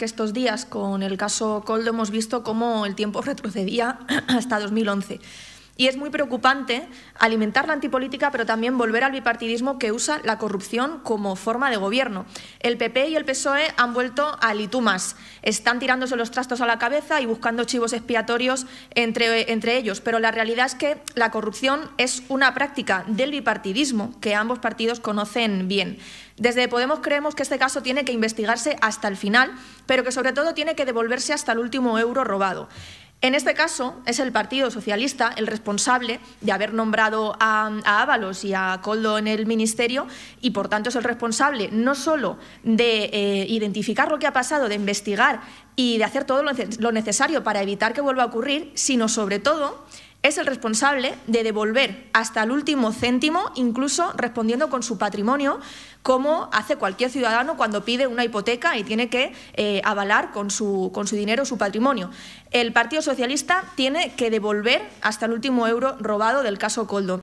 que estos días con el caso Coldo hemos visto cómo el tiempo retrocedía hasta 2011. Y es muy preocupante alimentar la antipolítica, pero también volver al bipartidismo que usa la corrupción como forma de gobierno. El PP y el PSOE han vuelto a litumas. Están tirándose los trastos a la cabeza y buscando chivos expiatorios entre, entre ellos. Pero la realidad es que la corrupción es una práctica del bipartidismo que ambos partidos conocen bien. Desde Podemos creemos que este caso tiene que investigarse hasta el final, pero que sobre todo tiene que devolverse hasta el último euro robado. En este caso, es el Partido Socialista el responsable de haber nombrado a, Ábalos y a Coldo en el Ministerio y, por tanto, es el responsable no solo de eh, identificar lo que ha pasado, de investigar y de hacer todo lo necesario para evitar que vuelva a ocurrir, sino, sobre todo, es el responsable de devolver hasta el último céntimo, incluso respondiendo con su patrimonio, como hace cualquier ciudadano cuando pide una hipoteca y tiene que eh, avalar con su, con su dinero su patrimonio. El Partido Socialista tiene que devolver hasta el último euro robado del caso Coldo.